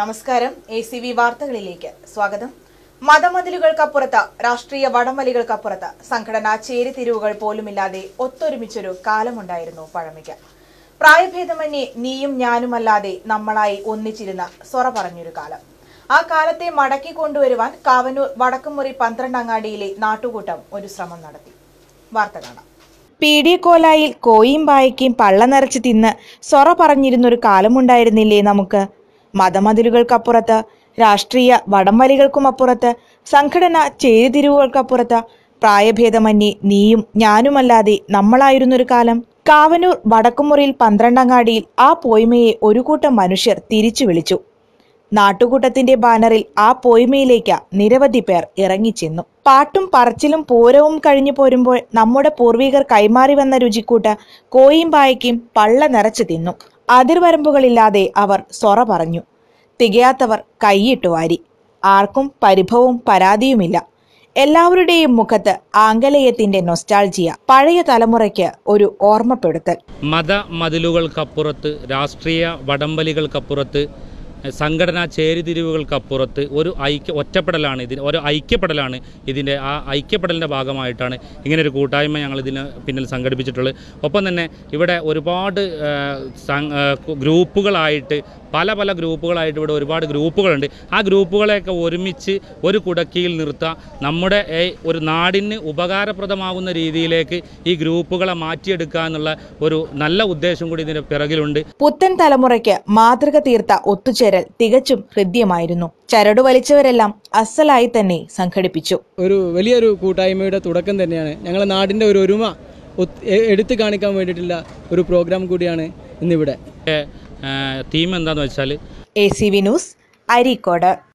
നമസ്കാരം A C V വാർത്തകളിലേക്ക് സ്വാഗതം മതമതിലുകൾക്കപ്പുറത്ത് രാഷ്ട്രീയ വടംവലികൾക്കപ്പുറത്ത് സംഘടനാ ചേരിതിരിവുകൾ പോലുമില്ലാതെ ഒത്തൊരുമിച്ചൊരു കാലമുണ്ടായിരുന്നു പഴമയ്ക്ക് പ്രായഭേദമന്യേ നീയും ഞാനുമല്ലാതെ നമ്മളായി ഒന്നിച്ചിരുന്ന സൊറ പറഞ്ഞൊരു കാലം ആ കാലത്തെ മടക്കി കൊണ്ടുവരുവാൻ കാവനൂർ വടക്കുമുറി പന്ത്രണ്ടങ്ങാടിയിലെ നാട്ടുകൂട്ടം ഒരു ശ്രമം നടത്തി വാർത്ത കാണാം കോലായിൽ കോയിയും പായയ്ക്കും പള്ള നിറച്ച് തിന്ന് സൊറ പറഞ്ഞിരുന്നൊരു കാലമുണ്ടായിരുന്നില്ലേ നമുക്ക് മതമതിലുകൾക്കപ്പുറത്ത് രാഷ്ട്രീയ വടംവലികൾക്കുമപ്പുറത്ത് സംഘടന ചേരിതിരിവുകൾക്കപ്പുറത്ത് പ്രായഭേദമന്യേ നീയും ഞാനുമല്ലാതെ നമ്മളായിരുന്നൊരു കാലം കാവനൂർ വടക്കുമുറിയിൽ പന്ത്രണ്ടങ്ങാടിയിൽ ആ പോയ്മയെ ഒരു കൂട്ടം മനുഷ്യർ തിരിച്ചു വിളിച്ചു നാട്ടുകൂട്ടത്തിന്റെ ബാനറിൽ ആ പോയ്മയിലേക്ക് നിരവധി പേർ ഇറങ്ങിച്ചെന്നു പാട്ടും പറച്ചിലും പൂരവും കഴിഞ്ഞു പോരുമ്പോൾ നമ്മുടെ പൂർവികർ കൈമാറി വന്ന രുചിക്കൂട്ട് കോയിമ്പായക്കും പള്ള നിറച്ചു തിന്നു അതിർവരമ്പുകളില്ലാതെ അവർ സൊറ പറഞ്ഞു തികയാത്തവർ കൈയിട്ടു വാരി ആർക്കും പരിഭവവും പരാതിയുമില്ല എല്ലാവരുടെയും മുഖത്ത് ആംഗലേയത്തിന്റെ നൊസ്റ്റാൾജിയ പഴയ തലമുറയ്ക്ക് ഒരു ഓർമ്മപ്പെടുത്തൽ മത മതിലുകൾക്കപ്പുറത്ത് രാഷ്ട്രീയ വടംവലികൾക്കപ്പുറത്ത് സംഘടനാ ചേരിതിരിവുകൾക്കപ്പുറത്ത് ഒരു ഐക്യ ഒറ്റപ്പെടലാണ് ഇതിന് ഒരു ഐക്യപ്പെടലാണ് ഇതിൻ്റെ ആ ഐക്യപ്പെടലിൻ്റെ ഭാഗമായിട്ടാണ് ഇങ്ങനെ ഒരു കൂട്ടായ്മ ഞങ്ങൾ ഇതിന് പിന്നിൽ സംഘടിപ്പിച്ചിട്ടുള്ളത് ഒപ്പം തന്നെ ഇവിടെ ഒരുപാട് ഗ്രൂപ്പുകളായിട്ട് പല പല ഗ്രൂപ്പുകളായിട്ട് ഇവിടെ ഒരുപാട് ഗ്രൂപ്പുകളുണ്ട് ആ ഗ്രൂപ്പുകളെയൊക്കെ ഒരുമിച്ച് ഒരു കുടക്കിയിൽ നിർത്തുക നമ്മുടെ ഒരു നാടിന് ഉപകാരപ്രദമാകുന്ന രീതിയിലേക്ക് ഈ ഗ്രൂപ്പുകളെ മാറ്റിയെടുക്കുക എന്നുള്ള ഒരു നല്ല ഉദ്ദേശം കൂടി ഇതിന് പിറകിലുണ്ട് പുത്തൻ തലമുറയ്ക്ക് മാതൃക തീർത്ത ഒത്തുചേരൽ തികച്ചും ഹൃദ്യമായിരുന്നു ചരട് വലിച്ചവരെല്ലാം അസലായി തന്നെ സംഘടിപ്പിച്ചു ഒരു വലിയൊരു കൂട്ടായ്മയുടെ തുടക്കം തന്നെയാണ് ഞങ്ങളെ നാടിന്റെ ഒരു ഒരുമ എടുത്തു കാണിക്കാൻ വേണ്ടിയിട്ടുള്ള ഒരു പ്രോഗ്രാം കൂടിയാണ് ഇന്നിവിടെ തീം എന്താന്ന് വെച്ചാൽ A C V news Areekode